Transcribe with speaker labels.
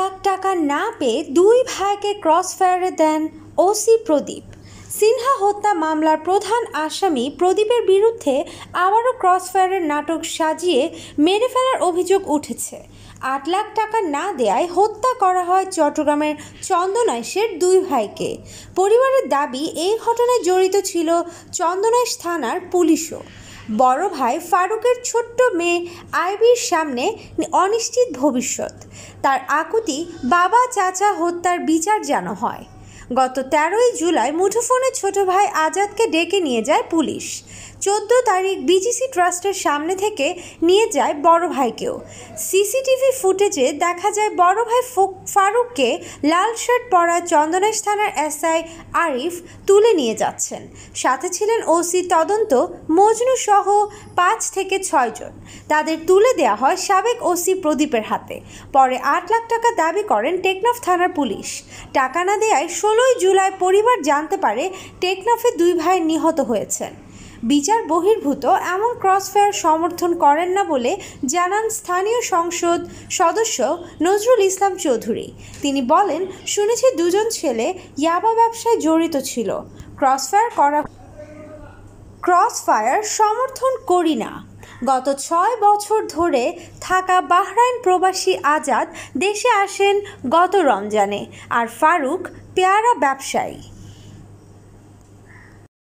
Speaker 1: লাখ টাকা না পেয়ে দুই ভাইকে ক্রসফায়ারে দেন ওসি প্রদীপ সিনহা হত্যা মামলার প্রধান আসামি প্রদীপের বিরুদ্ধে আবারও ফায়ারের নাটক সাজিয়ে মেরে ফেলার অভিযোগ উঠেছে আট লাখ টাকা না দেয়ায় হত্যা করা হয় চট্টগ্রামের চন্দনাইশের দুই ভাইকে পরিবারের দাবি এই ঘটনায় জড়িত ছিল চন্দনাইশ থানার পুলিশও বড় ভাই ফারুকের ছোট্ট মেয়ে আইবির সামনে অনিশ্চিত ভবিষ্যৎ তার আকুতি বাবা চাচা হত্যার বিচার যেন হয় গত তেরোই জুলাই মুঠোফোনে ছোট ভাই আজাদকে ডেকে নিয়ে যায় পুলিশ চোদ্দ তারিখ বিজিসি ট্রাস্টের সামনে থেকে নিয়ে যায় বড় ভাইকেও সিসিটিভি ফুটেজে দেখা যায় বড় ভাই ফারুককে লাল শার্ট পরা চন্দনেশ থানার এসআই আরিফ তুলে নিয়ে যাচ্ছেন সাথে ছিলেন ওসি তদন্ত মজনু সহ পাঁচ থেকে ছয়জন তাদের তুলে দেওয়া হয় সাবেক ওসি প্রদীপের হাতে পরে আট লাখ টাকা দাবি করেন টেকনাফ থানার পুলিশ টাকা না দেয়ায় ষোলোই জুলাই পরিবার জানতে পারে টেকনাফে দুই ভাই নিহত হয়েছেন বিচার বহির্ভূত এমন ক্রসফায়ার সমর্থন করেন না বলে জানান স্থানীয় সংসদ সদস্য নজরুল ইসলাম চৌধুরী তিনি বলেন শুনেছি দুজন ছেলে ইয়াবা ব্যবসায় জড়িত ছিল ক্রসফায়ার করা ক্রসফায়ার সমর্থন করি না গত ছয় বছর ধরে থাকা বাহরাইন প্রবাসী আজাদ দেশে আসেন গত রমজানে আর ফারুক পেয়ারা ব্যবসায়ী